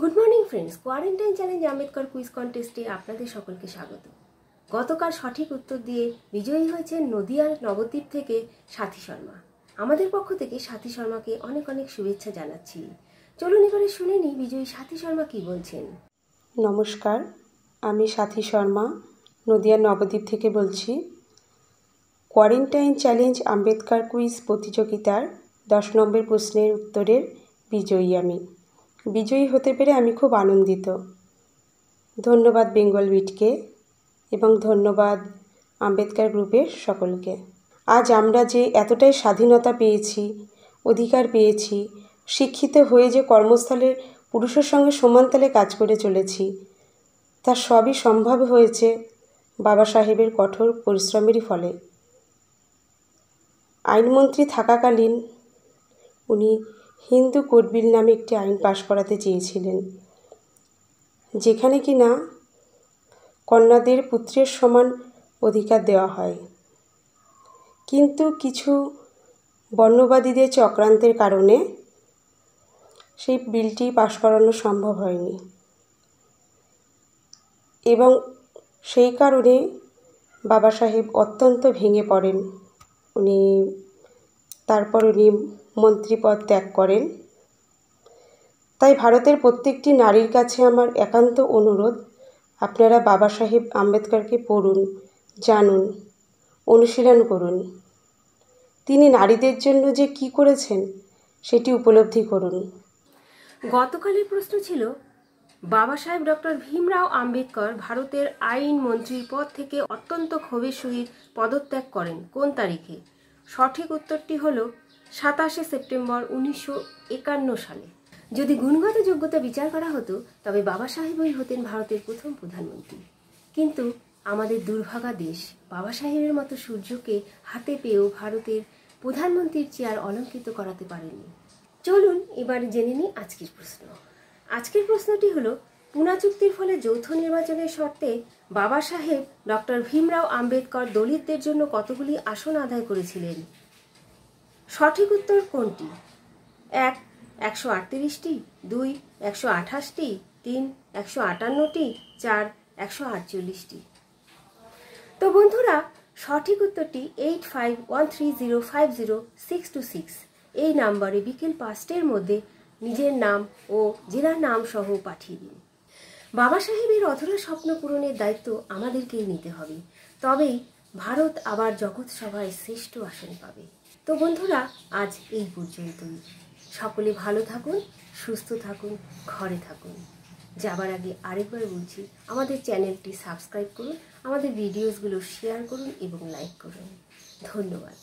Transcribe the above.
good morning friends quarantine challenge Ambedkar quiz কন্টেস্টে আপনাদের সকলকে স্বাগত গতকাল সঠিক উত্তর দিয়ে বিজয়ী হয়েছেন নদিয়ার নবদ্বীপ থেকে সাথী শর্মা আমাদের পক্ষ থেকে সাথী শর্মাকে অনেক অনেক শুভেচ্ছা জানাচ্ছি চলুন এবারে শুনে নিই বিজয়ী সাথী শর্মা কি বলছেন নমস্কার আমি সাথী শর্মা নদিয়ার নবদ্বীপ থেকে বলছি কোয়ারেন্টাইন চ্যালেঞ্জ আম্বেদকর কুইজ প্রতিযোগিতার দশ নম্বর প্রশ্নের উত্তরের বিজয়ী আমি বিজয়ী হতে পেরে আমি খুব আনন্দিত ধন্যবাদ বেঙ্গল বিটকে এবং ধন্যবাদ আম্বেদকার গ্রুপের সকলকে আজ আমরা যে এতটাই স্বাধীনতা পেয়েছি অধিকার পেয়েছি শিক্ষিত হয়ে যে কর্মস্থলে পুরুষের সঙ্গে সমানতালে কাজ করে চলেছি তা সবই সম্ভব হয়েছে বাবা সাহেবের কঠোর পরিশ্রমেরই ফলে আইনমন্ত্রী থাকাকালীন উনি হিন্দু কোড নামে একটি আইন পাশ করাতে চেয়েছিলেন যেখানে কি না কন্যাদের পুত্রের সমান অধিকার দেওয়া হয় কিন্তু কিছু বর্ণবাদীদের চক্রান্তের কারণে সেই বিলটি পাশ করানো সম্ভব হয়নি এবং সেই কারণে বাবা সাহেব অত্যন্ত ভেঙে পড়েন উনি তারপর উনি মন্ত্রীপদ ত্যাগ করেন তাই ভারতের প্রত্যেকটি নারীর কাছে আমার একান্ত অনুরোধ আপনারা বাবা সাহেব আম্বেদকরকে পড়ুন জানুন অনুশীলন করুন তিনি নারীদের জন্য যে কি করেছেন সেটি উপলব্ধি করুন গতকালের প্রশ্ন ছিল বাবা সাহেব ডক্টর ভীমরাও আম্বেদকর ভারতের আইন মন্ত্রীর পদ থেকে অত্যন্ত ক্ষোভের সহিত পদত্যাগ করেন কোন তারিখে সঠিক উত্তরটি হল সাতাশে সেপ্টেম্বর উনিশশো একান্ন সালে যদি গুণগত যোগ্যতা বিচার করা হতো তবে বাবা সাহেবই হতেন ভারতের প্রথম প্রধানমন্ত্রী কিন্তু আমাদের দুর্ভাগা দেশ বাবা সাহেবের মতো সূর্যকে হাতে পেয়েও ভারতের প্রধানমন্ত্রীর চেয়ার অলঙ্কিত করাতে পারেনি চলুন এবার জেনে নিই আজকের প্রশ্ন আজকের প্রশ্নটি হলো পুনা চুক্তির ফলে যৌথ নির্বাচনের শর্তে বাবা সাহেব ডক্টর ভীমরাও আম্বেদকর দলিতদের জন্য কতগুলি আসন আদায় করেছিলেন সঠিক উত্তর কোনটি এক একশো আটত্রিশটি দুই একশো আঠাশটি তিন একশো আটান্নটি চার একশো আটচল্লিশটি তো বন্ধুরা সঠিক উত্তরটি eight five one three zero five zero six two six এই নাম্বারে বিকেল পাঁচটের মধ্যে নিজের নাম ও জেলার নাম সহ পাঠিয়ে দিন বাবা সাহেবের অধরা স্বপ্ন পূরণের দায়িত্ব আমাদেরকেই নিতে হবে তবেই ভারত আবার জগৎ সভায় শ্রেষ্ঠ আসন পাবে তো বন্ধুরা আজ এই পর্যন্তই সকলে ভালো থাকুন সুস্থ থাকুন ঘরে থাকুন যাবার আগে আরেকবার বলছি আমাদের চ্যানেলটি সাবস্ক্রাইব করুন আমাদের ভিডিওসগুলো শেয়ার করুন এবং লাইক করুন ধন্যবাদ